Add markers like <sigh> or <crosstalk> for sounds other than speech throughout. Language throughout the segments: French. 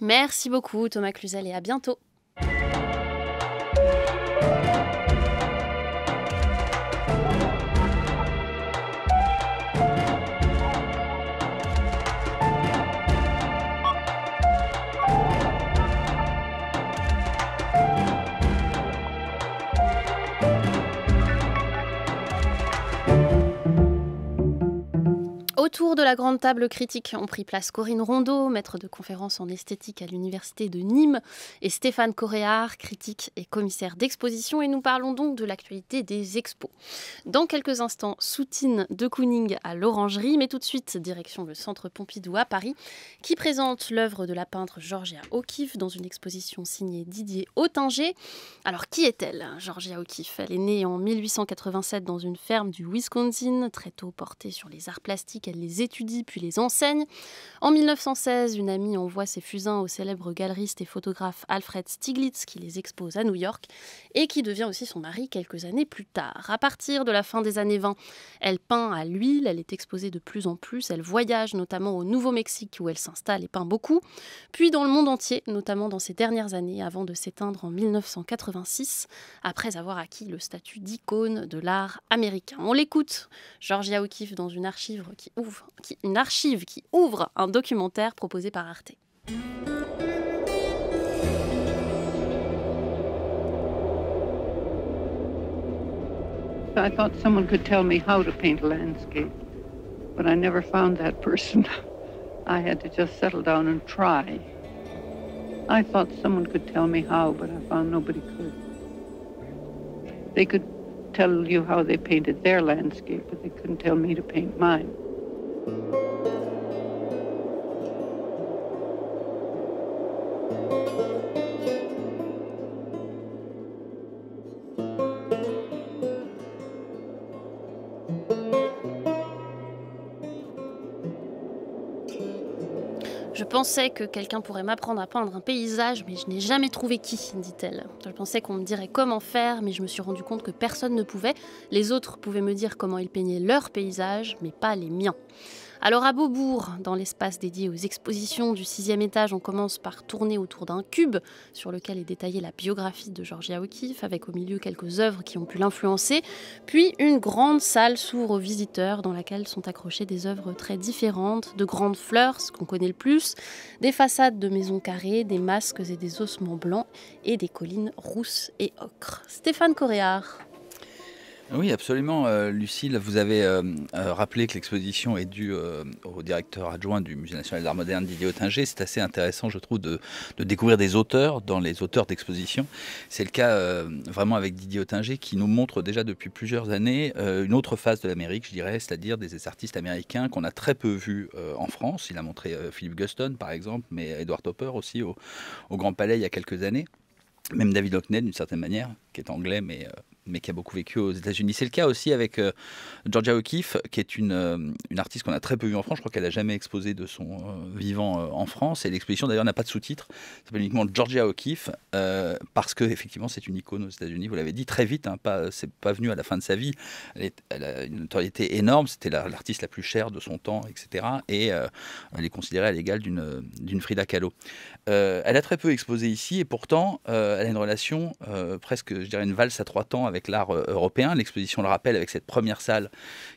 Merci beaucoup Thomas Cluzel et à bientôt. de la grande table critique ont pris place Corinne Rondeau, maître de conférence en esthétique à l'université de Nîmes, et Stéphane Coréard, critique et commissaire d'exposition. Et nous parlons donc de l'actualité des expos. Dans quelques instants, soutine de Kooning à l'Orangerie, mais tout de suite, direction le Centre Pompidou à Paris, qui présente l'œuvre de la peintre Georgia O'Keeffe dans une exposition signée Didier Ottinger. Alors, qui est-elle, Georgia O'Keeffe Elle est née en 1887 dans une ferme du Wisconsin, très tôt portée sur les arts plastiques. Elle les étudie puis les enseigne. En 1916, une amie envoie ses fusains au célèbre galeriste et photographe Alfred Stieglitz qui les expose à New York et qui devient aussi son mari quelques années plus tard. À partir de la fin des années 20, elle peint à l'huile, elle est exposée de plus en plus, elle voyage notamment au Nouveau-Mexique où elle s'installe et peint beaucoup, puis dans le monde entier, notamment dans ces dernières années avant de s'éteindre en 1986 après avoir acquis le statut d'icône de l'art américain. On l'écoute, Georgia O'Keeffe dans une archive qui ouvre une archive qui ouvre un documentaire proposé par Arte. I thought someone could tell me how to paint a landscape, but I never found that person. <laughs> I had to just settle down and try. I thought someone could tell me how, but I found nobody could. They could tell you how they painted their landscape, but they couldn't tell me to paint mine. thank you Je pensais que quelqu'un pourrait m'apprendre à peindre un paysage, mais je n'ai jamais trouvé qui, dit-elle. Je pensais qu'on me dirait comment faire, mais je me suis rendu compte que personne ne pouvait. Les autres pouvaient me dire comment ils peignaient leur paysage, mais pas les miens. Alors à Beaubourg, dans l'espace dédié aux expositions du sixième étage, on commence par tourner autour d'un cube sur lequel est détaillée la biographie de Georgia O'Keeffe, avec au milieu quelques œuvres qui ont pu l'influencer. Puis une grande salle s'ouvre aux visiteurs dans laquelle sont accrochées des œuvres très différentes, de grandes fleurs, ce qu'on connaît le plus, des façades de maisons carrées, des masques et des ossements blancs et des collines rousses et ocre. Stéphane Coréard. Oui, absolument. Lucile, euh, Lucille, vous avez euh, euh, rappelé que l'exposition est due au directeur adjoint du Musée national d'art moderne, Didier Ottinger. C'est assez intéressant, je trouve, de, découvrir des auteurs dans les auteurs d'exposition. C'est le cas vraiment avec Didier Ottinger qui nous montre déjà depuis plusieurs années une autre phase de l'Amérique, je dirais, c'est-à-dire des artistes américains qu'on a très peu vus en France. Il a montré Philippe Guston, par exemple, mais Edward Hopper aussi au, Grand Palais il y a quelques années même David Hockney d'une certaine manière, qui est anglais mais mais qui a beaucoup vécu aux États-Unis. C'est le cas aussi avec euh, Georgia O'Keeffe, qui est une, euh, une artiste qu'on a très peu vue en France. Je crois qu'elle n'a jamais exposé de son euh, vivant en France. Et l'exposition, d'ailleurs, n'a pas de sous-titre. Ça s'appelle uniquement Georgia O'Keeffe, parce que, effectivement, c'est une icône aux États-Unis. Vous l'avez dit très vite, hein, pas, c'est pas venu à la fin de sa vie. Elle, a une notoriété énorme. C'était l'artiste la, plus chère de son temps, etc. Et elle est considérée à l'égal d'une Frida Kahlo. elle a très peu exposé ici, et pourtant, elle a une relation presque, je dirais, une valse à trois temps avec l'art euh, européen. L'exposition le rappelle avec cette première salle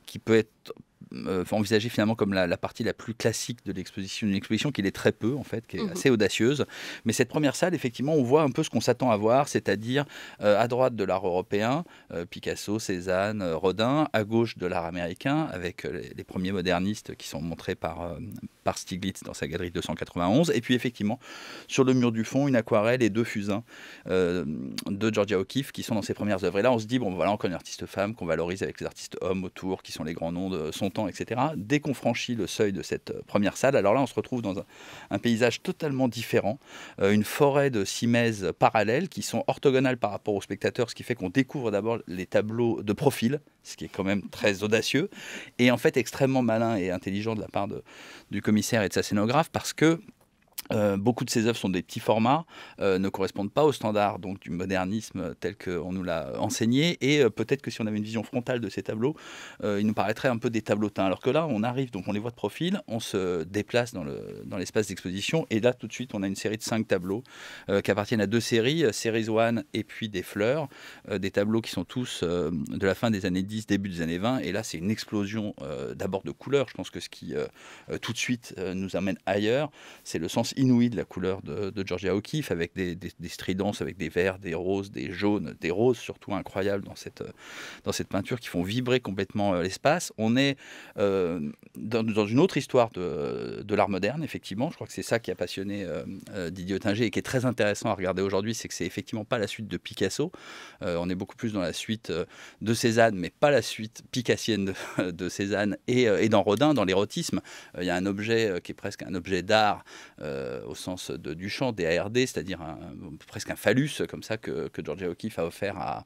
qui peut être euh, envisager finalement comme la, partie la plus classique de l'exposition, une exposition qui est très peu en fait, qui est mhm. assez audacieuse. Mais cette première salle, effectivement, on voit un peu ce qu'on s'attend à voir, c'est-à-dire euh, à droite de l'art européen, euh, Picasso, Cézanne, Rodin, à gauche de l'art américain, avec les, premiers modernistes qui sont montrés par, par Stiglitz dans sa galerie 291, et puis effectivement, sur le mur du fond, une aquarelle et deux fusains de Georgia O'Keeffe qui sont dans ses premières œuvres. Et là, on se dit, bon, voilà encore une artiste femme qu'on valorise avec les artistes hommes autour, qui sont les grands noms de son etc. Dès qu'on franchit le seuil de cette euh, première salle, alors là, on se retrouve dans un, paysage totalement différent, euh, une forêt de simèzes parallèles qui sont orthogonales par rapport au spectateur, ce qui fait qu'on découvre d'abord les tableaux de profil, ce qui est quand même très audacieux, et en fait extrêmement malin et intelligent de la part du commissaire et de sa scénographe, parce que euh, beaucoup de ses œuvres sont des petits formats, euh, ne correspondent pas aux standard donc, du modernisme tel qu'on nous l'a enseigné. Et euh, peut-être que si on avait une vision frontale de ces tableaux, ils nous paraîtrait un peu des tableaux tableautins. Alors que là, on arrive, donc on les voit de profil, on se déplace dans, le, dans l'espace d'exposition. Et là, tout de suite, on a une série de cinq tableaux qui appartiennent à deux séries, Series One et puis Des Fleurs. des tableaux qui sont tous de la fin des années 10, début des années 20. Et là, c'est une explosion d'abord de couleurs. Je pense que ce qui tout de suite nous amène ailleurs, c'est le sens inouï de la couleur de, Georgia O'Keeffe, avec des, des, avec des verts, des roses, des jaunes, des roses surtout incroyables dans cette, euh, dans cette peinture qui font vibrer complètement euh, l'espace. On est euh, dans, une autre histoire de, de l'art moderne, effectivement. Je crois que c'est ça qui a passionné Didier Oettinger et qui est très intéressant à regarder aujourd'hui, c'est que c'est effectivement pas la suite de Picasso. on est beaucoup plus dans la suite de Cézanne, mais pas la suite picassienne de, <laughs> Cézanne et, dans Rodin, dans l'érotisme. Il y a un objet qui est presque un objet d'art. Euh, euh, au sens de Duchamp, des ARD, c'est-à-dire presque un phallus comme ça que, que Georgia O'Keeffe a offert à,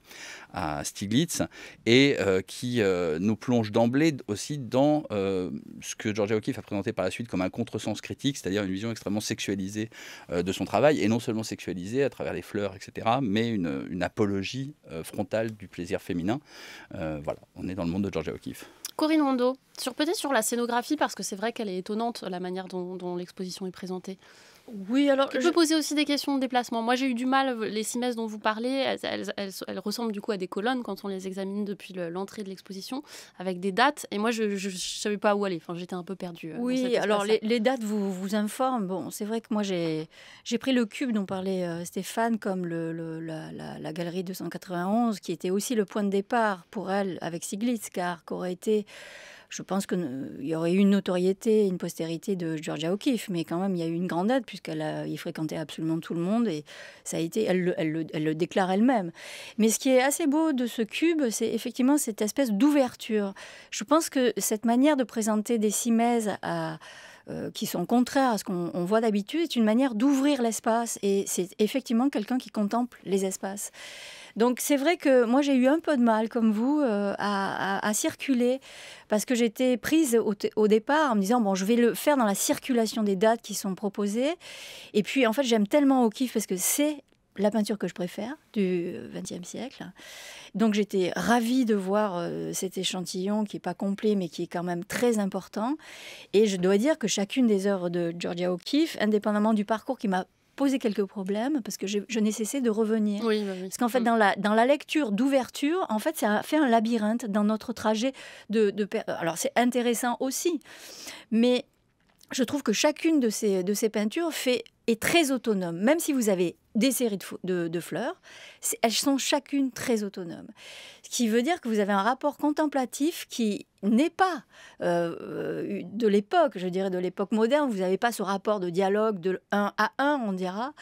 à Stiglitz, et euh, qui euh, nous plonge d'emblée aussi dans ce que Georgia O'Keeffe a présenté par la suite comme un contresens critique, c'est-à-dire une vision extrêmement sexualisée de son travail, et non seulement sexualisée à travers les fleurs, etc., mais une, une apologie frontale du plaisir féminin. voilà, on est dans le monde de Georgia O'Keeffe. Corinne Rondeau, sur, peut-être sur la scénographie, parce que c'est vrai qu'elle est étonnante, la manière dont l'exposition est présentée. Oui, alors. je... peux poser aussi des questions de déplacement. Moi, j'ai eu du mal. Les cimaises dont vous parlez, elles, elles, elles, ressemblent du coup à des colonnes quand on les examine depuis l'entrée de l'exposition, avec des dates. Et moi, je ne savais pas où aller. Enfin, j'étais un peu perdue. Euh, oui, alors les, dates vous, vous informent. Bon, c'est vrai que moi, j'ai pris le cube dont parlait euh, Stéphane comme le, la, la, la, galerie 291, qui était aussi le point de départ pour elle avec Siglitz, car qu'aurait été je pense qu'il y aurait eu une notoriété, une postérité de Georgia O'Keeffe, mais quand même, il y a eu une grande aide, puisqu'elle y fréquentait absolument tout le monde, et ça a été, elle, le, déclare elle-même. Mais ce qui est assez beau de ce cube, c'est effectivement cette espèce d'ouverture. Je pense que cette manière de présenter des simèses à euh, qui sont contraires à ce qu'on voit d'habitude, est une manière d'ouvrir l'espace. Et c'est effectivement quelqu'un qui contemple les espaces. Donc c'est vrai que moi j'ai eu un peu de mal, comme vous, euh, à, circuler, parce que j'étais prise au, au, départ en me disant, bon, je vais le faire dans la circulation des dates qui sont proposées. Et puis en fait j'aime tellement au kiff parce que c'est la peinture que je préfère du XXe siècle. Donc j'étais ravie de voir euh, cet échantillon qui n'est pas complet mais qui est quand même très important. Et je dois dire que chacune des œuvres de Georgia O'Keeffe, indépendamment du parcours qui m'a posé quelques problèmes parce que je, n'ai cessé de revenir. Bah parce qu'en fait, mm. dans la, dans la lecture d'ouverture, en fait, ça a fait un labyrinthe dans notre trajet de... de Alors c'est intéressant aussi, mais je trouve que chacune de ces, de ces peintures fait est très autonome. Même si vous avez des séries de, de fleurs, elles sont chacune très autonomes qui veut dire que vous avez un rapport contemplatif qui n'est pas euh, euh, de l'époque, je dirais de l'époque moderne, vous n'avez pas ce rapport de dialogue de 1 à 1, on dira.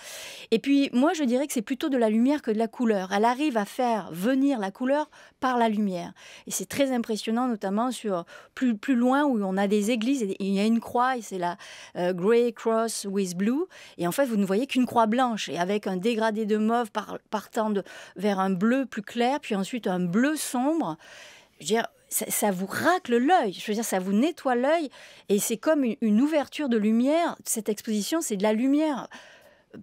Et puis moi, je dirais que c'est plutôt de la lumière que de la couleur. Elle arrive à faire venir la couleur par la lumière. Et c'est très impressionnant, notamment sur plus, plus loin où on a des églises, et il y a une croix, et c'est la euh, Grey Cross with Blue. Et en fait, vous ne voyez qu'une croix blanche, et avec un dégradé de mauve partant de, vers un bleu plus clair, puis ensuite un bleu bleu sombre, ça, vous racle l'œil, je veux ça vous nettoie l'œil, et c'est comme une, ouverture de lumière. Cette exposition, c'est de la lumière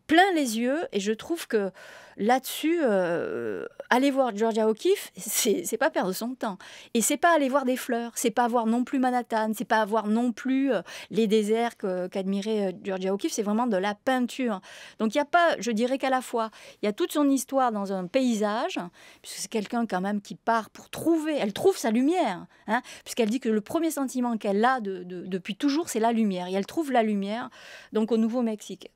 plein les yeux et je trouve que là-dessus, euh, aller voir Georgia O'Keeffe, c'est pas perdre son temps. Et c'est pas aller voir des fleurs, c'est pas voir non plus Manhattan, c'est pas voir non plus euh, les déserts qu'admirait euh, Georgia O'Keeffe, c'est vraiment de la peinture. Donc il n'y a pas, je dirais qu'à la fois, il y a toute son histoire dans un paysage, puisque c'est quelqu'un quand même qui part pour trouver, elle trouve sa lumière, hein, puisqu'elle dit que le premier sentiment qu'elle a depuis toujours, c'est la lumière, et elle trouve la lumière donc au Nouveau-Mexique.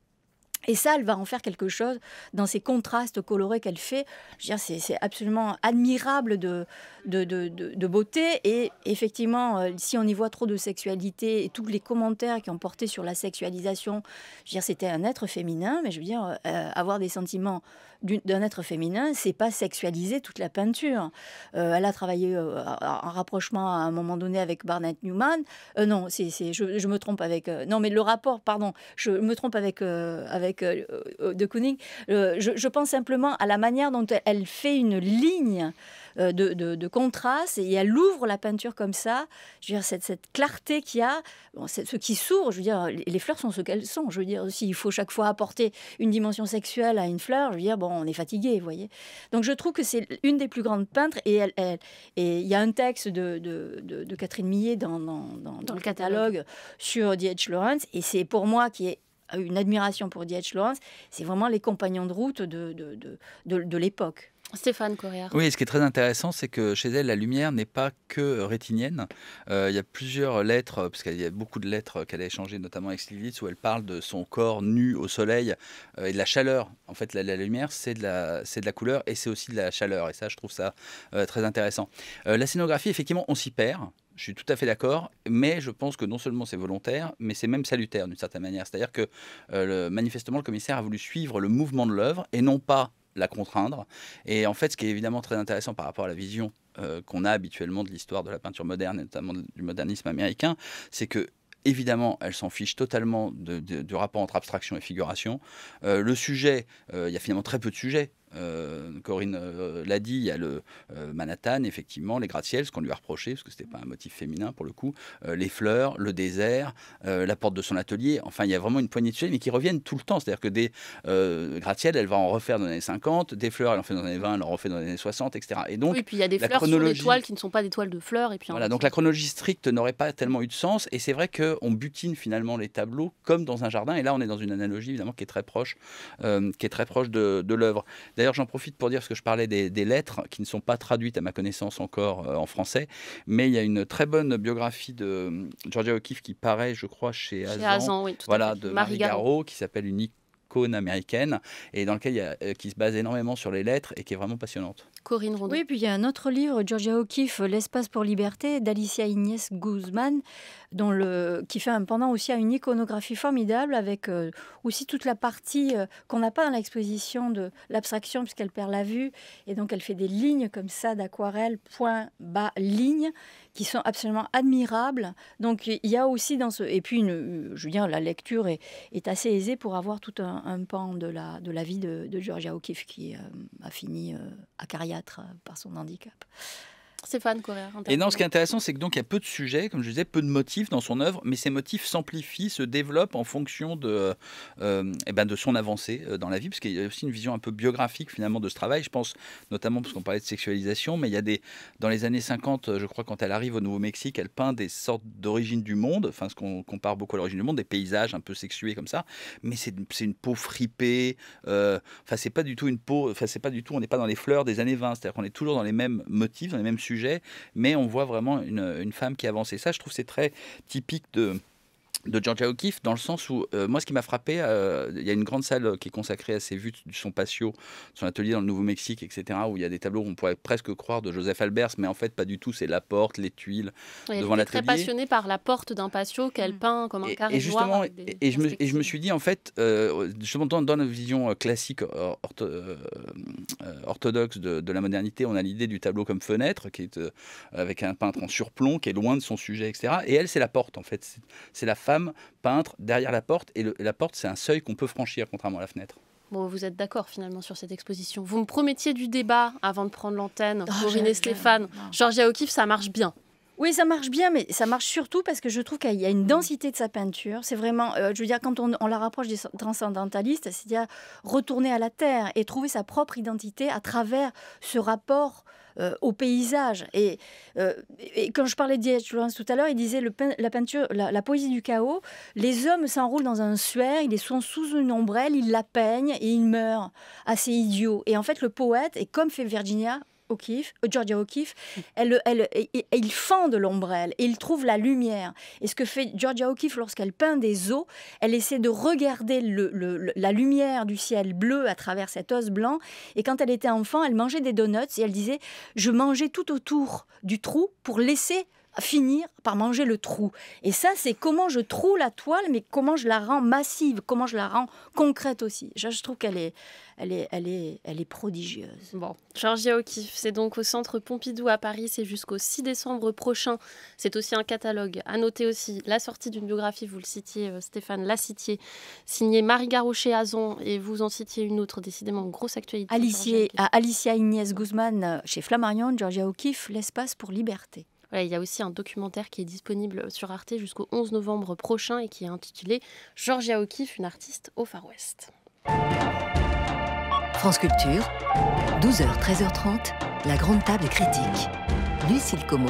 Et ça, elle va en faire quelque chose dans ces contrastes colorés qu'elle fait. Je veux dire, c'est, absolument admirable de, de, beauté. Et effectivement, euh, si on y voit trop de sexualité et tous les commentaires qui ont porté sur la sexualisation, je veux dire, c'était un être féminin, mais je veux dire, euh, avoir des sentiments d'un être féminin, c'est pas sexualiser toute la peinture. Euh, elle a travaillé en rapprochement à un moment donné avec Barnett Newman. non, c'est, je, je, me trompe avec. non, mais le rapport, pardon, je me trompe avec. avec euh, euh, de Kooning. Euh, je, pense simplement à la manière dont elle fait une ligne de, contraste et elle ouvre la peinture comme ça. Je veux dire, cette, clarté qu'il y a, ce qui s'ouvre, je veux dire, les fleurs sont ce qu'elles sont. Je veux dire, s'il faut chaque fois apporter une dimension sexuelle à une fleur, je veux dire, bon, on est fatigué, voyez. Donc je trouve que c'est une des plus grandes peintres et elle, elle et il y a un texte de, Catherine Millet dans, le catalogue, sur D.H. Lawrence et c'est pour moi qui est une admiration pour diech Lawrence, c'est vraiment les compagnons de route de, de l'époque. Stéphane Correa. Oui, ce qui est très intéressant, c'est que chez elle, la lumière n'est pas que rétinienne. Euh, il y a plusieurs lettres, parce qu'il y a beaucoup de lettres qu'elle a échangées, notamment avec Stieglitz, où elle parle de son corps nu au soleil euh, et de la chaleur. En fait, la, lumière, c'est de la, couleur et c'est aussi de la chaleur. Et ça, je trouve ça euh, très intéressant. la scénographie, effectivement, on s'y perd. Je suis tout à fait d'accord, mais je pense que non seulement c'est volontaire, mais c'est même salutaire d'une certaine manière. C'est-à-dire que le, manifestement, le commissaire a voulu suivre le mouvement de l'œuvre et non pas la contraindre. Et en fait, ce qui est évidemment très intéressant par rapport à la vision euh, qu'on a habituellement de l'histoire de la peinture moderne, notamment du modernisme américain, c'est que évidemment, elle s'en fiche totalement du rapport entre abstraction et figuration. Euh, le sujet, euh, il y a finalement très peu de sujets euh, Corinne euh, l'a dit, il y a le euh, Manhattan, effectivement, les gratte-ciels, ce qu'on lui a reproché, parce que ce n'était pas un motif féminin pour le coup, les fleurs, le désert, la porte de son atelier. Enfin, il y a vraiment une poignée de choses mais qui reviennent tout le temps. C'est-à-dire que des gratte-ciels, elle va en refaire dans les années 50, des fleurs, elle en fait dans les années 20, elle en refait dans les années 60, etc. Et donc, puis il y a des fleurs sur des toiles qui ne sont pas des toiles de fleurs. Et voilà, donc la chronologie stricte n'aurait pas tellement eu de sens. Et c'est vrai qu'on butine finalement les tableaux comme dans un jardin. Et là, on est dans une analogie évidemment qui est très proche, qui est très proche de, de l'œuvre. D'ailleurs, j'en profite pour dire ce que je parlais des, lettres qui ne sont pas traduites à ma connaissance encore euh, en français, mais il y a une très bonne biographie de euh, Georgia O'Keeffe qui paraît, je crois, chez, chez Azan, voilà, de Marie Garot, qui s'appelle Unique américaine et dans lequel il y a, euh, qui se base énormément sur les lettres et qui est vraiment passionnante. Corinne Rondeau. Oui, puis il y a un autre livre, Georgia O'Keeffe, L'espace pour liberté, d'Alicia Ignès Guzman, dont le, qui fait un pendant aussi à une iconographie formidable avec euh, aussi toute la partie euh, qu'on n'a pas dans l'exposition de l'abstraction puisqu'elle perd la vue et donc elle fait des lignes comme ça d'aquarelle, point, bas, ligne qui sont absolument admirables. Donc il y a aussi dans ce... Et puis, une, je veux dire, la lecture est, assez aisée pour avoir tout un, pan de la, de la vie de, Georgia O'Keeffe qui euh, a fini à euh, cariâtre par son handicap. Stéphane Et non, ce qui est intéressant, c'est que donc il y a peu de sujets, comme je disais, peu de motifs dans son œuvre, mais ces motifs s'amplifient, se développent en fonction de, euh, eh ben, de son avancée euh, dans la vie, parce qu'il y a aussi une vision un peu biographique finalement de ce travail. Je pense notamment parce qu'on parlait de sexualisation, mais il y a des dans les années 50, je crois, quand elle arrive au Nouveau-Mexique, elle peint des sortes d'origine du monde, enfin ce qu'on compare beaucoup à l'origine du monde, des paysages un peu sexués comme ça, mais c'est une peau fripée. Euh, enfin, c'est pas du tout une peau. Enfin, c'est pas du tout. On n'est pas dans les fleurs des années 20. C'est-à-dire qu'on est toujours dans les mêmes motifs, dans les mêmes sujets mais on voit vraiment une, une femme qui avance. Et ça, je trouve, c'est très typique de de Georgia O'Keeffe dans le sens où euh, moi ce qui m'a frappé euh, il y a une grande salle qui est consacrée à ses vues de son patio son atelier dans le Nouveau-Mexique etc où il y a des tableaux on pourrait presque croire de Joseph Albers mais en fait pas du tout c'est la porte les tuiles je devant l'atelier très passionnée par la porte d'un patio mm. qu'elle peint comme un carré et et, je me, et je me suis dit en fait euh, justement dans, dans la vision euh, classique orthodoxe de, la modernité on a l'idée du tableau comme fenêtre qui est avec un peintre en surplomb qui est loin de son sujet etc et elle c'est la porte en fait c'est la femme peintre derrière la porte. Et, la porte, c'est un seuil qu'on peut franchir, contrairement à la fenêtre. Bon, vous êtes d'accord finalement sur cette exposition. Vous me promettiez du débat avant de prendre l'antenne, oh, et Stéphane. Georges O'Keeffe, ça marche bien. Oui, ça marche bien, mais ça marche surtout parce que je trouve qu'il y a une mm. densité de sa peinture. C'est vraiment, euh, je veux dire, quand on, la rapproche des transcendantalistes, c'est-à-dire retourner à la terre et trouver sa propre identité à travers ce rapport euh, au paysage. Euh, et, quand je parlais d'H. Lawrence tout à l'heure, il disait la peinture, la, poésie du chaos, les hommes s'enroulent dans un suaire, ils sont sous une ombrelle, ils la peignent et ils meurent. Assez ah, idiots Et en fait, le poète, et comme fait Virginia, euh, Georgia O'Keeffe, mm. elle, elle, il fend de l'ombrelle et il trouve la lumière. Et ce que fait Georgia O'Keeffe lorsqu'elle peint des os elle essaie de regarder la lumière du ciel bleu à travers cet os blanc. Et quand elle était enfant, elle mangeait des donuts et elle disait Je mangeais tout autour du trou pour laisser finir par manger le trou. Et ça, c'est comment je trouve la toile, mais comment je la rends massive, comment je la rends concrète aussi. Je, trouve qu'elle est, elle est, elle est, elle est prodigieuse. Bon, Georgia O'Keeffe, c'est donc au Centre Pompidou à Paris, c'est jusqu'au 6 décembre prochain. C'est aussi un catalogue. À noter aussi la sortie d'une biographie, vous le citiez, euh, Stéphane citiez, signée Marie Garochet-Azon, et vous en citiez une autre, décidément grosse actualité. Alicia, à Alicia Inès Guzman, euh, chez Flammarion, Georgia O'Keeffe, l'espace pour liberté il y a aussi un documentaire qui est disponible sur Arte jusqu'au 11 novembre prochain et qui est intitulé Georgia O'Keeffe, une artiste au Far West. France Culture, 12h, 13h30, la grande table critique. Lucille Como.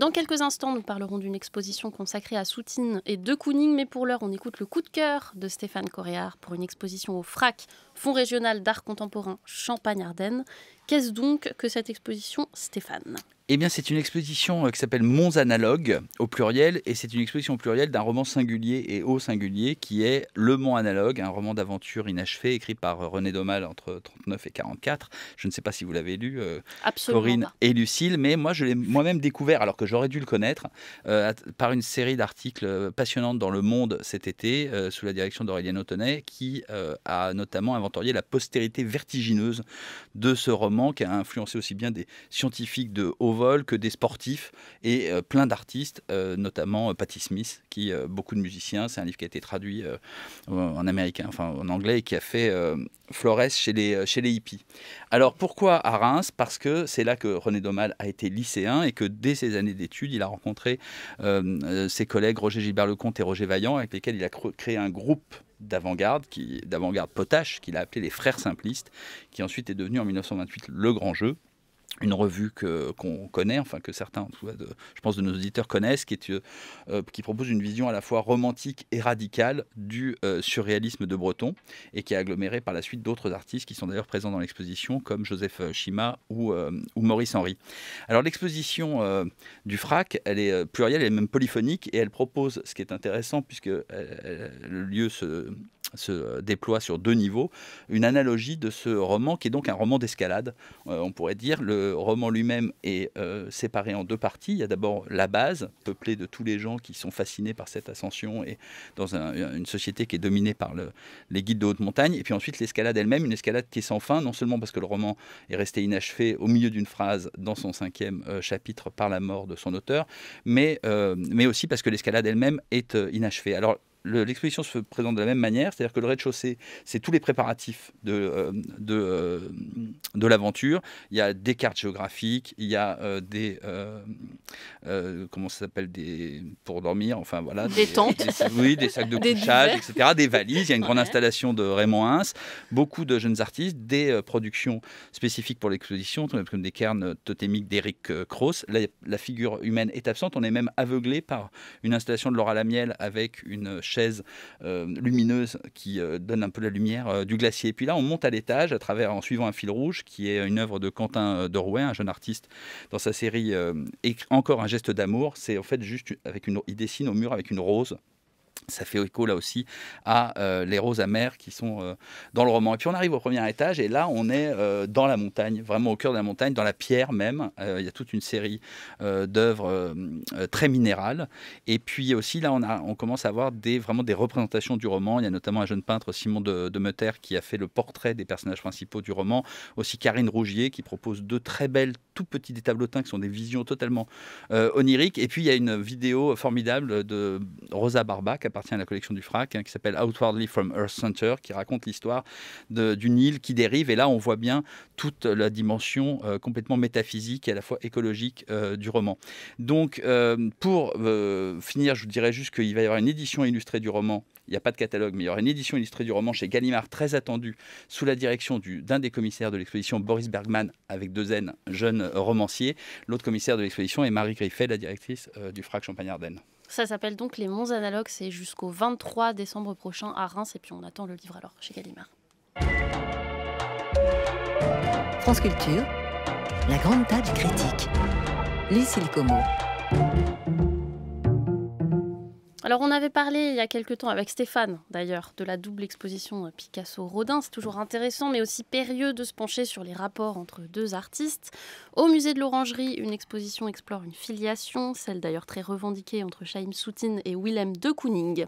Dans quelques instants, nous parlerons d'une exposition consacrée à Soutine et De Kooning, mais pour l'heure, on écoute le coup de cœur de Stéphane Coréard pour une exposition au FRAC, Fonds régional d'art contemporain champagne ardenne Qu'est-ce donc que cette exposition, Stéphane eh bien, c'est une exposition euh, qui s'appelle Mons Analogues » au pluriel, et c'est une exposition au pluriel d'un roman singulier et au singulier qui est Le Mont Analogue, un roman d'aventure inachevé écrit par euh, René Domal entre 39 et 44. Je ne sais pas si vous l'avez lu, euh, Corinne et Lucille, mais moi je l'ai moi-même découvert, alors que j'aurais dû le connaître, par une série d'articles passionnantes dans Le Monde cet été, sous la direction d'Aurélien Autonnet, qui a notamment inventorié la postérité vertigineuse de ce roman, qui a influencé aussi bien des scientifiques de haut que des sportifs et euh, plein d'artistes, euh, notamment euh, Patti Smith, qui beaucoup de musiciens. C'est un livre qui a été traduit en américain, enfin en anglais, et qui a fait Flores chez les, chez les hippies. Alors pourquoi à Reims Parce que c'est là que René Domal a été lycéen et que dès ses années d'études, il a rencontré ses collègues Roger Gilbert-Lecomte et Roger Vaillant, avec lesquels il a créé un groupe d'avant-garde, qui d'avant-garde potache, qu'il a appelé les Frères Simplistes, qui ensuite est devenu en 1928 le Grand Jeu une revue qu'on connaît, enfin que certains, je pense, de nos auditeurs connaissent, qui, euh, euh, qui propose une vision à la fois romantique et radicale du euh, surréalisme de Breton, et qui est aggloméré par la suite d'autres artistes qui sont d'ailleurs présents dans l'exposition, comme Joseph Chima ou, ou Maurice Henry. Alors l'exposition du FRAC, elle est plurielle, elle est même polyphonique, et elle propose, ce qui est intéressant, puisque le lieu se se euh, déploie sur deux niveaux, une analogie de ce roman qui est donc un roman d'escalade, euh, on pourrait dire. Le roman lui-même est euh, séparé en deux parties. Il y a d'abord la base, peuplée de tous les gens qui sont fascinés par cette ascension et dans une société qui est dominée par les guides de haute montagne. Et puis ensuite l'escalade elle-même, une escalade qui est sans fin, non seulement parce que le roman est resté inachevé au milieu d'une phrase dans son cinquième chapitre par la mort de son auteur, mais, mais aussi parce que l'escalade elle-même est inachevée. Alors l'exposition se présente de la même manière, c'est-à-dire que le rez-de-chaussée, c'est tous les préparatifs de, euh, euh, de, l'aventure. Il y a des cartes géographiques, il y a euh, des. comment ça s'appelle des, Pour dormir, enfin voilà. Des, tentes. oui, des sacs de <laughs> couchage, etc. Des valises. Il y a une grande installation de Raymond Hince, beaucoup de jeunes artistes, des productions spécifiques pour l'exposition, comme des cairns totémiques d'Eric Cross. La, la figure humaine est absente, on est même aveuglé par une installation de Laura Lamiel avec une chaise euh, lumineuse qui euh, donne un peu la lumière euh, du glacier. Et puis là, on monte à l'étage à travers, en suivant un fil rouge, qui est une œuvre de Quentin Rouen, un jeune artiste, dans sa série Encore un geste d'amour. C'est en fait juste avec il dessine au mur avec une rose ça fait écho là aussi à euh, les roses amères qui sont euh, dans le roman. Et puis on arrive au premier étage et là on est euh, dans la montagne, vraiment au cœur de la montagne, dans la pierre même. il y a toute une série d'œuvres très minérales. Et puis aussi là on, a, on commence à avoir des, vraiment des représentations du roman. Il y a notamment un jeune peintre, Simon de, de Meuter, qui a fait le portrait des personnages principaux du roman. Aussi Karine Rougier qui propose deux très belles petits des tableautins qui sont des visions totalement euh, oniriques. Et puis il y a une vidéo formidable de Rosa Barba qui appartient à la collection du FRAC hein, qui s'appelle Outwardly from Earth Center qui raconte l'histoire d'une île qui dérive. Et là, on voit bien toute la dimension euh, complètement métaphysique et à la fois écologique euh, du roman. Donc, pour finir, je vous dirais juste qu'il va y avoir une édition illustrée du roman il n'y a pas de catalogue, mais il y aura une édition illustrée du roman chez Gallimard, très attendue, sous la direction d'un des commissaires de l'exposition, Boris Bergman, avec deux N, jeune romancier. L'autre commissaire de l'exposition est Marie Griffet, la directrice euh, du FRAC Champagne-Ardenne. Ça s'appelle donc Les Monts Analogues, c'est jusqu'au 23 décembre prochain à Reims, et puis on attend le livre alors chez Gallimard. France Culture, la grande table critique. Lucille Como. Alors on avait parlé il y a quelques temps avec Stéphane d'ailleurs de la double exposition Picasso-Rodin. C'est toujours intéressant mais aussi périlleux de se pencher sur les rapports entre deux artistes. Au musée de l'Orangerie, une exposition explore une filiation, celle d'ailleurs très revendiquée entre Chaïm Soutine et Willem de Kooning.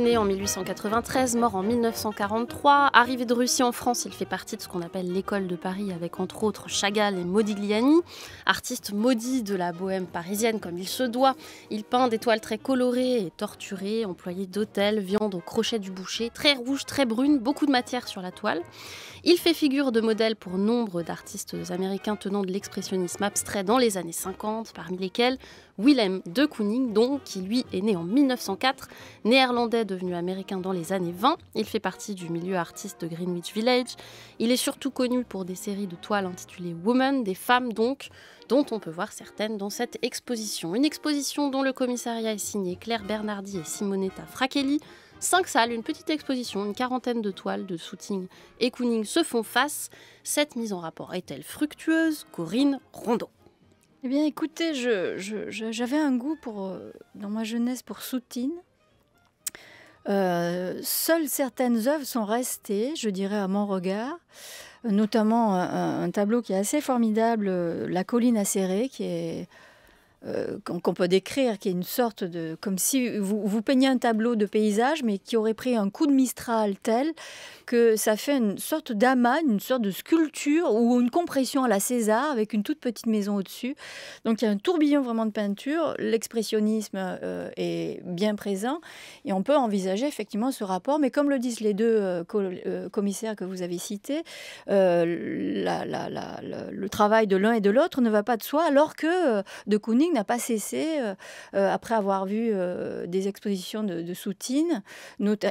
né en 1893, mort en 1943. Arrivé de Russie en France, il fait partie de ce qu'on appelle l'école de Paris avec entre autres Chagall et Modigliani. Artiste maudit de la bohème parisienne comme il se doit, il peint des toiles très colorées et torturées, employé d'hôtels, viande au crochet du boucher, très rouge, très brune, beaucoup de matière sur la toile. Il fait figure de modèle pour nombre d'artistes américains tenant de l'expressionnisme abstrait dans les années 50, parmi lesquels Willem de Kooning, dont qui lui est né en 1904, néerlandais devenu américain dans les années 20. Il fait partie du milieu artiste de Greenwich Village. Il est surtout connu pour des séries de toiles intitulées Women », des femmes donc, dont on peut voir certaines dans cette exposition. Une exposition dont le commissariat est signé Claire Bernardi et Simonetta Frachelli, Cinq salles, une petite exposition, une quarantaine de toiles de Soutine et Kooning se font face. Cette mise en rapport est-elle fructueuse Corinne Rondeau. Eh bien, écoutez, j'avais un goût pour, euh, dans ma jeunesse pour Soutine. Euh, seules certaines œuvres sont restées, je dirais, à mon regard, euh, notamment un tableau qui est assez formidable, La colline acérée, qui est euh, qu'on peut décrire, qui est une sorte de... comme si vous, vous peignez un tableau de paysage, mais qui aurait pris un coup de mistral tel que ça fait une sorte d'amas, une sorte de sculpture ou une compression à la César avec une toute petite maison au-dessus. Donc il y a un tourbillon vraiment de peinture, l'expressionnisme euh, est bien présent, et on peut envisager effectivement ce rapport, mais comme le disent les deux euh, commissaires que vous avez cités, le travail de l'un et de l'autre ne va pas de soi, alors que de Kooning n'a pas cessé euh, euh, après avoir vu euh, des expositions de, de Soutine,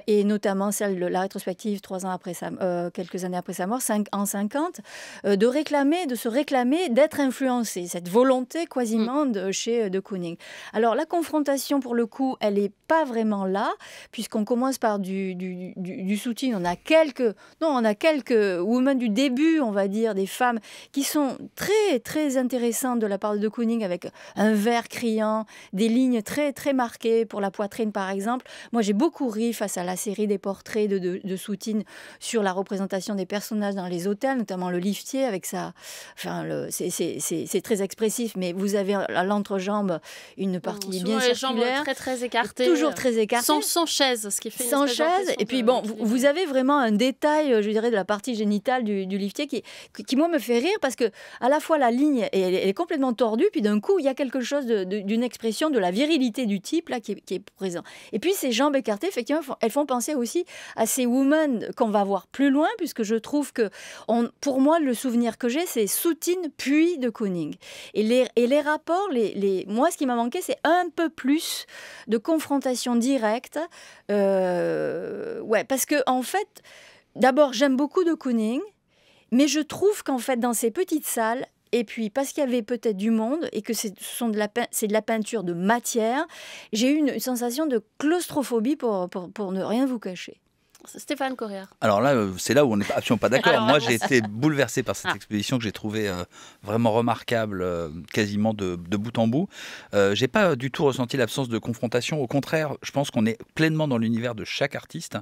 et notamment celle de la rétrospective trois ans après sa, quelques années après sa mort, en 50, de réclamer, de se réclamer d'être influencé, cette volonté quasiment mm. de, chez de Kooning. Alors la confrontation, pour le coup, elle n'est pas vraiment là, puisqu'on commence par du, du, Soutine. On a quelques, non, on a quelques women du début, on va dire, des femmes qui sont très, très intéressantes de la part de Kooning avec un vert criant, des lignes très très marquées pour la poitrine par exemple. Moi j'ai beaucoup ri face à la série des portraits de, de, Soutine sur la représentation des personnages dans les hôtels, notamment le liftier avec sa... Enfin, c'est très expressif, mais vous avez à l'entrejambe une partie bien circulaire. très écartée, Toujours très euh, écartée. Sans, sans chaise, ce qui fait... sans chaise. Et puis bon, vous, avez vraiment un détail, euh, je dirais, de la partie génitale du, liftier qui, qui, moi, me fait rire parce que à la fois la ligne, est complètement tordue, puis d'un coup, il y a quelque chose d'une expression de la virilité du type là qui est, présent. Et puis ces jambes écartées, effectivement, elles font penser aussi à ces women qu'on va voir plus loin, puisque je trouve que, pour moi, le souvenir que j'ai, c'est Soutine puis de Kooning. Et les, et les rapports, les, les, moi, ce qui m'a manqué, c'est un peu plus de confrontation directe. Euh, ouais, parce que en fait, d'abord, j'aime beaucoup de Kooning, Mais je trouve qu'en fait, dans ces petites salles, et puis, parce qu'il y avait peut-être du monde et que c'est de, la, de la peinture de matière, j'ai eu une sensation de claustrophobie pour, pour ne rien vous cacher. Stéphane Correa. Alors là, euh, c'est là où on n'est absolument pas d'accord. Moi, <laughs> j'ai été bouleversé par cette ah. exposition que j'ai trouvée euh, vraiment remarquable, euh, quasiment de, bout en bout. Je n'ai pas du tout ressenti l'absence de confrontation. Au contraire, je pense qu'on est pleinement dans l'univers de chaque artiste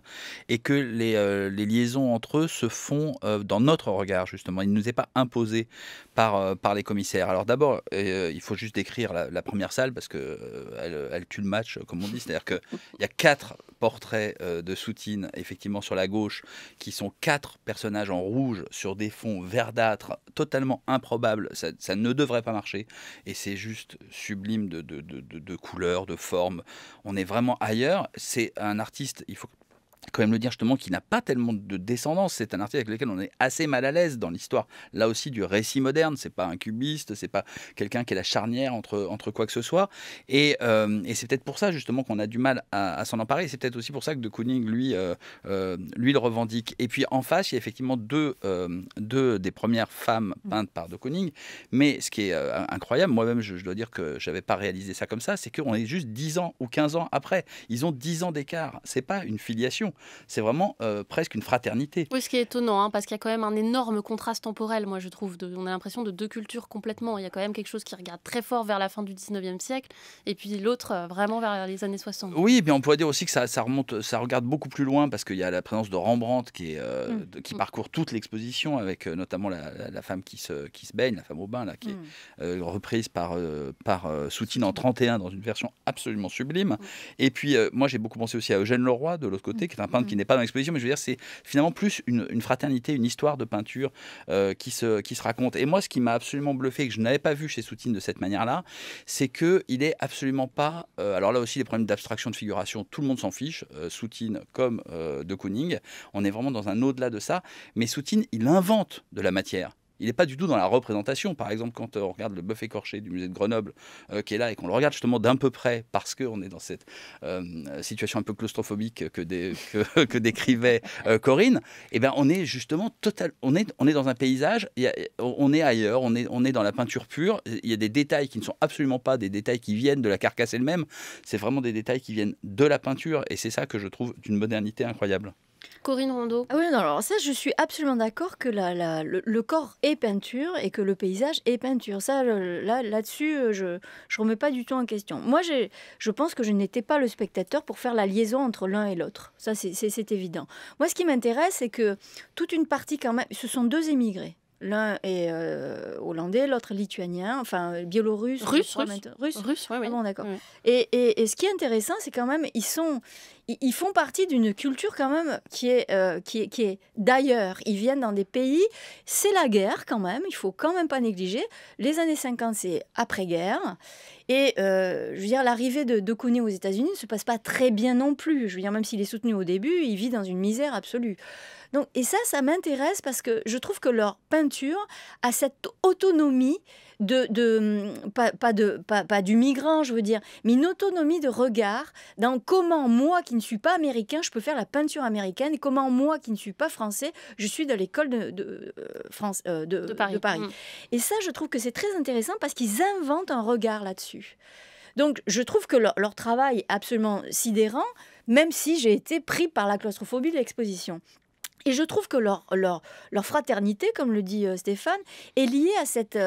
et que les, liaisons entre eux se font dans notre regard, justement. Il ne nous est pas imposé par, par les commissaires. Alors d'abord, il faut juste décrire la, première salle parce qu'elle elle tue le match, comme on dit. C'est-à-dire qu'il y a quatre portraits euh, de Soutine, effectivement sur la gauche, qui sont quatre personnages en rouge sur des fonds verdâtres, totalement improbable. Ça, ne devrait pas marcher. Et c'est juste sublime de, de, de, de, de couleurs, de formes. On est vraiment ailleurs. C'est un artiste, il faut quand même le dire justement qu'il n'a pas tellement de descendance. C'est un artiste avec lequel on est assez mal à l'aise dans l'histoire. Là aussi du récit moderne, c'est pas un cubiste, c'est pas quelqu'un qui est la charnière entre entre quoi que ce soit. Et, euh, et c'est peut-être pour ça justement qu'on a du mal à, s'en emparer. C'est peut-être aussi pour ça que de Kooning lui euh, euh, lui le revendique. Et puis en face, il y a effectivement deux, deux des premières femmes mmh. peintes par de Kooning. Mais ce qui est incroyable, moi-même je, dois dire que j'avais pas réalisé ça comme ça, c'est qu'on est juste 10 ans ou 15 ans après. Ils ont 10 ans d'écart. C'est pas une filiation c'est vraiment euh, presque une fraternité. Oui, ce qui est étonnant, hein, parce qu'il y a quand même un énorme contraste temporel, moi je trouve. on a l'impression de deux cultures complètement. Il y a quand même quelque chose qui regarde très fort vers la fin du 19e siècle, et puis l'autre euh, vraiment vers les années 60. Oui, mais on pourrait dire aussi que ça, ça, remonte, ça regarde beaucoup plus loin, parce qu'il y a la présence de Rembrandt qui, euh, mm. qui mm. parcourt toute l'exposition, avec notamment la, femme qui se, qui se baigne, la femme au bain, là, qui est mm. reprise par, par Soutine en 31 dans une version absolument sublime. Et puis moi j'ai beaucoup pensé aussi à Eugène Leroy de l'autre côté, qui est un peintre qui mm. n'est pas dans l'exposition, mais je veux dire, c'est finalement plus une, fraternité, une histoire de peinture euh, qui, se, qui se raconte. Et moi, ce qui m'a absolument bluffé, que je n'avais pas vu chez Soutine de cette manière-là, c'est qu'il est absolument pas. Euh, alors là aussi, les problèmes d'abstraction, de figuration, tout le monde s'en fiche, euh, Soutine comme de Kooning. On est vraiment dans un au-delà de ça. Mais Soutine, il invente de la matière il n'est pas du tout dans la représentation. Par exemple, quand euh, on regarde le Buffet écorché du musée de Grenoble, euh, qui est là, et qu'on le regarde justement d'un peu près, parce qu'on est dans cette euh, situation un peu claustrophobique que, <laughs> décrivait Corinne, eh ben, on est justement total, on est, dans un paysage, on est ailleurs, on est dans la peinture pure, il y a des détails qui ne sont absolument pas des détails qui viennent de la carcasse elle-même, c'est vraiment des détails qui viennent de la peinture, et c'est ça que je trouve d'une modernité incroyable. Corinne Rondeau. Ah oui, non, alors ça, je suis absolument d'accord que la, le, corps est peinture et que le paysage est peinture. Ça, là, là-dessus, euh, je ne remets pas du tout en question. Moi, je pense que je n'étais pas le spectateur pour faire la liaison entre l'un et l'autre. Ça, c'est évident. Moi, ce qui m'intéresse, c'est que toute une partie, quand même, ce sont deux émigrés. L'un est euh, hollandais, l'autre lituanien, enfin biélorusse. Russe, russe. Russe, ah d'accord. Et, et, ce qui est intéressant, c'est quand même, ils sont, ils font partie d'une culture quand même qui est, euh, qui est, qui est d'ailleurs. Ils viennent dans des pays, c'est la guerre quand même, il faut quand même pas négliger. Les années 50, c'est après-guerre. Et euh, je veux dire, l'arrivée de, de aux États-Unis ne se passe pas très bien non plus. Je veux même s'il est soutenu au début, il vit dans une misère absolue. Donc, et ça, ça m'intéresse parce que je trouve que leur peinture a cette autonomie de, mm, pas, de pas, du migrant, je veux dire, mais une autonomie de regard dans comment moi qui ne suis pas américain, je peux faire la peinture américaine, et comment moi qui ne suis pas français, je suis de l'école de, euh, France, euh, de, Paris. Mm. Et ça, je trouve que c'est très intéressant parce qu'ils inventent un regard là-dessus. Donc, je trouve que leur, travail est absolument sidérant, même si j'ai été pris par la claustrophobie de l'exposition. Et je trouve que leur, leur, leur fraternité, comme le dit euh, Stéphane, est liée à cette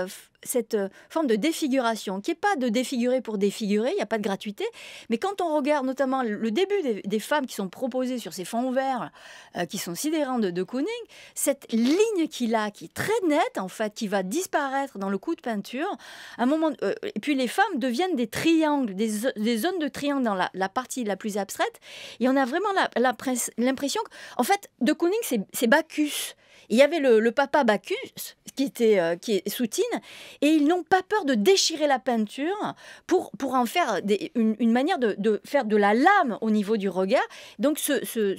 cette euh, forme de défiguration, qui n'est pas de défigurer pour défigurer, il n'y a pas de gratuité, mais quand on regarde notamment le début des, femmes qui sont proposées sur ces fonds ouverts euh, qui sont sidérants de, de Kooning, cette ligne qu'il a, qui est très nette en fait, qui va disparaître dans le coup de peinture, un moment, euh, et puis les femmes deviennent des triangles, des, zones de triangles dans la, partie la plus abstraite, et on a vraiment l'impression, que... en fait, de Kooning, c'est Bacchus. Il y avait le papa Bacchus, qui était, euh, qui est soutine, et ils n'ont pas peur de déchirer la peinture pour, pour en faire des, une, manière de, faire de la lame au niveau du regard. Donc, ce, ce,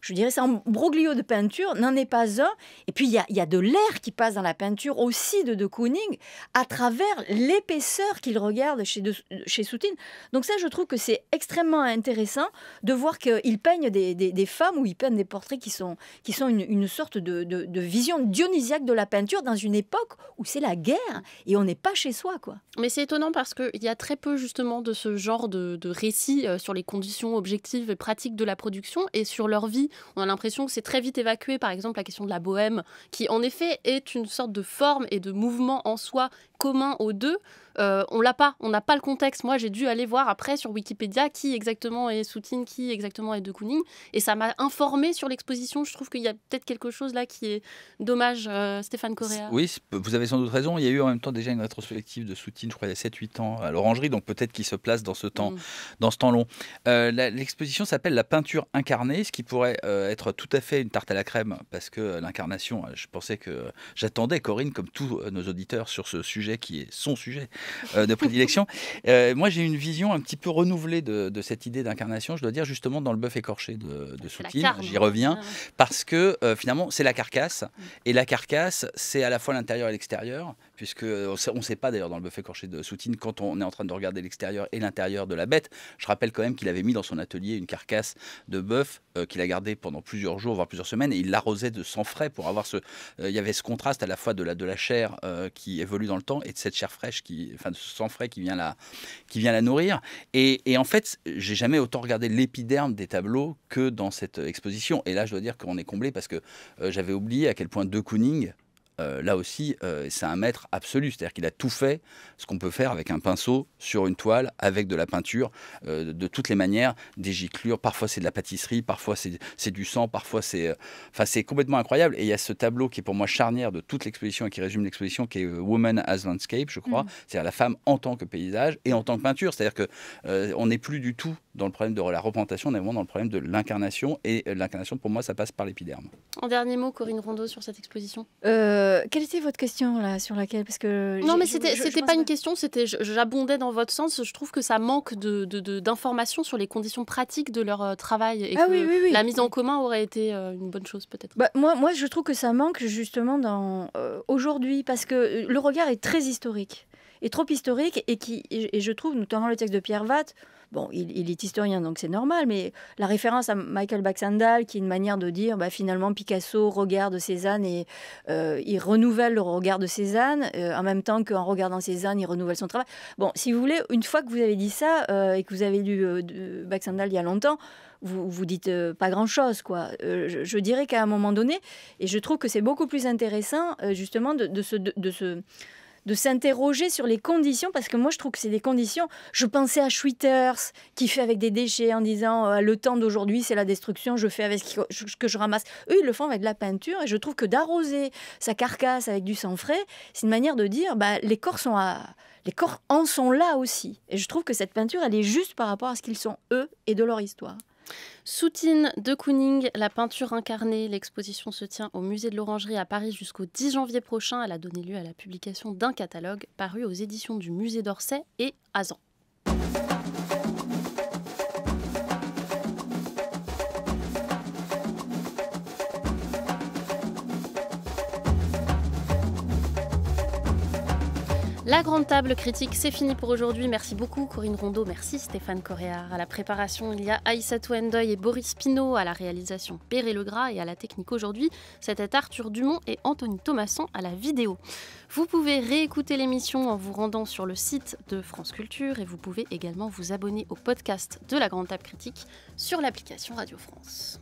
je dirais, c'est un broglio de peinture n'en est pas un. Et puis, il y a, y a, de l'air qui passe dans la peinture aussi de De Kooning à travers l'épaisseur qu'il regarde chez, chez Soutine. Donc, ça, je trouve que c'est extrêmement intéressant de voir qu'il peigne des, des, femmes ou il peint des portraits qui sont, qui sont une, sorte de, de vision dionysiaque de la peinture dans une époque où c'est la guerre et on n'est pas chez soi. quoi. Mais c'est étonnant parce qu'il y a très peu justement de ce genre de, de récits euh, sur les conditions objectives et pratiques de la production et sur leur vie. On a l'impression que c'est très vite évacué, par exemple la question de la bohème, qui en effet est une sorte de forme et de mouvement en soi commun aux deux, euh, on l'a pas, on n'a pas le contexte. Moi, j'ai dû aller voir après sur Wikipédia qui exactement est Soutine, qui exactement est de Kooning, et ça m'a informé sur l'exposition. Je trouve qu'il y a peut-être quelque chose là qui est dommage, euh, Stéphane Correa. Oui, vous avez sans doute raison. Il y a eu en même temps déjà une rétrospective de Soutine, je crois, il y a 7-8 ans à l'Orangerie, donc peut-être qu'il se place dans ce temps, mm. dans ce temps long. Euh, l'exposition s'appelle La peinture incarnée, ce qui pourrait être tout à fait une tarte à la crème, parce que l'incarnation, je pensais que j'attendais Corinne, comme tous nos auditeurs, sur ce sujet qui est son sujet euh, de prédilection. <laughs> Euh, moi, j'ai une vision un petit peu renouvelée de, cette idée d'incarnation, je dois dire, justement dans le bœuf écorché de, Soutine. J'y reviens, ah parce que euh, finalement, c'est la carcasse. Mm. Et la carcasse, c'est à la fois l'intérieur et l'extérieur, puisque on ne sait pas d'ailleurs dans le bœuf écorché de Soutine, quand on est en train de regarder l'extérieur et l'intérieur de la bête. Je rappelle quand même qu'il avait mis dans son atelier une carcasse de bœuf qu'il a gardée pendant plusieurs jours, voire plusieurs semaines, et il l'arrosait de sang frais pour avoir ce. Il y avait ce contraste à la fois de la, de la chair qui évolue dans le temps et de cette chair fraîche, qui, enfin de ce sang frais qui vient la, qui vient la nourrir. Et, en fait, j'ai jamais autant regardé l'épiderme des tableaux que dans cette euh, exposition. Et là, je dois dire qu'on est comblé parce que euh, j'avais oublié à quel point De Kooning euh, là aussi, euh, c'est un maître absolu. C'est-à-dire qu'il a tout fait ce qu'on peut faire avec un pinceau sur une toile, avec de la peinture, euh, de toutes les manières, des giclures. Parfois, c'est de la pâtisserie, parfois, c'est du sang, parfois, c'est. Enfin, c'est complètement incroyable. Et il y a ce tableau qui est pour moi charnière de toute l'exposition et qui résume l'exposition, qui est Woman as Landscape, je crois. Mm. C'est-à-dire la femme en tant que paysage et en tant que peinture. C'est-à-dire qu'on n'est plus du tout dans le problème de la représentation, on est vraiment dans le problème de l'incarnation. Et l'incarnation, pour moi, ça passe par l'épiderme. En dernier mot, Corinne Rondeau, sur cette exposition euh, quelle était votre question là sur laquelle parce que non mais c'était c'était pas une question c'était j'abondais dans votre sens je trouve que ça manque de d'informations sur les conditions pratiques de leur euh, travail et ah que oui, la mise en commun aurait été euh, une bonne chose peut-être. Bah, moi moi je trouve que ça manque justement dans aujourd'hui parce que le regard est très historique Et trop historique et qui et je trouve notamment le texte de Pierre Vatte Bon, il, est historien, donc c'est normal, mais la référence à Michael Baxendal, qui est une manière de dire, bah, finalement, Picasso regarde Cézanne et euh, il renouvelle le regard de Cézanne, euh, en même temps qu'en regardant Cézanne, il renouvelle son travail. Bon, si vous voulez, une fois que vous avez dit ça euh, et que vous avez lu Baxendal il y a longtemps, vous vous dites pas grand chose quoi. je, dirais qu'à un moment donné, et je trouve que c'est beaucoup plus intéressant justement de, de, de, de se de s'interroger sur les conditions, parce que moi je trouve que c'est des conditions. Je pensais à Schwitters qui fait avec des déchets en disant euh, le temps d'aujourd'hui c'est la destruction, je fais avec ce que je ramasse. Eux ils le font avec de la peinture et je trouve que d'arroser sa carcasse avec du sang frais, c'est une manière de dire bah, les corps sont les corps en sont là aussi. Et je trouve que cette peinture, elle est juste par rapport à ce qu'ils sont eux et de leur histoire. Soutine de Kooning, la peinture incarnée. L'exposition se tient au musée de l'Orangerie à Paris jusqu'au 10 janvier prochain. Elle a donné lieu à la publication d'un catalogue paru aux éditions du musée d'Orsay et Azan. La grande table critique, c'est fini pour aujourd'hui. Merci beaucoup Corinne Rondeau, merci Stéphane Coréard. À la préparation, il y a Aïssa Touendoy et Boris Pinault. À la réalisation, Le Legras. Et à la technique aujourd'hui, c'était Arthur Dumont et Anthony Thomasson à la vidéo. Vous pouvez réécouter l'émission en vous rendant sur le site de France Culture et vous pouvez également vous abonner au podcast de la grande table critique sur l'application Radio France.